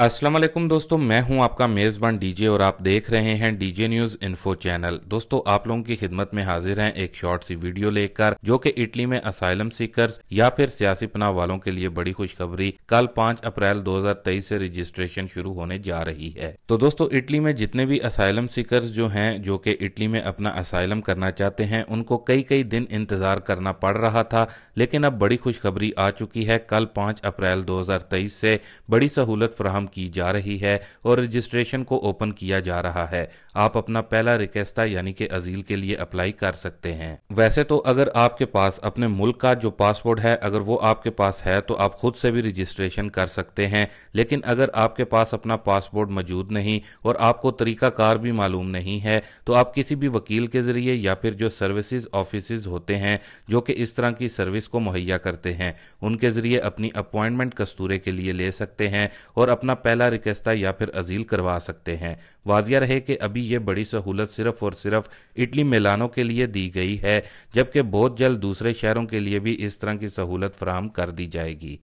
अस्सलाम वालेकुम दोस्तों मैं हूं आपका मेज़बान डीजे और आप देख रहे हैं डीजे न्यूज़ इन्फो चैनल दोस्तों आप लोगों की खिदमत में हाजिर हैं एक शॉर्ट सी वीडियो लेकर जो कि इटली में असाइलम सीकर्स या फिर सियासी पनाह वालों के लिए बड़ी खुशखबरी कल 5 अप्रैल 2023 से रजिस्ट्रेशन शुरू होने जा रही है तो दोस्तों इटली में जितने भी असाइलम सीकर जो है जो की इटली में अपना असाइलम करना चाहते हैं उनको कई कई दिन इंतजार करना पड़ रहा था लेकिन अब बड़ी खुशखबरी आ चुकी है कल पाँच अप्रैल दो से बड़ी सहूलत फ्राहम की जा रही है और रजिस्ट्रेशन को ओपन किया जा रहा है आप अपना पहला रिक्वेस्टा यानी कि अजील के लिए अप्लाई कर सकते हैं वैसे तो अगर आपके पास अपने मुल्क का जो पासपोर्ट है अगर वो आपके पास है तो आप खुद से भी रजिस्ट्रेशन कर सकते हैं लेकिन अगर आपके पास अपना पासपोर्ट मौजूद नहीं और आपको तरीकाकार भी मालूम नहीं है तो आप किसी भी वकील के ज़रिए या फिर जो सर्विसेज ऑफिस होते हैं जो कि इस तरह की सर्विस को मुहैया करते हैं उनके ज़रिए अपनी अपॉइंटमेंट कस्तूरे के लिए ले सकते हैं और अपना पहला रिकस्ता या फिर अजील करवा सकते हैं वाजिया रहे कि अभी ये बड़ी सहूलत सिर्फ और सिर्फ इटली मिलानों के लिए दी गई है जबकि बहुत जल्द दूसरे शहरों के लिए भी इस तरह की सहूलत फराम कर दी जाएगी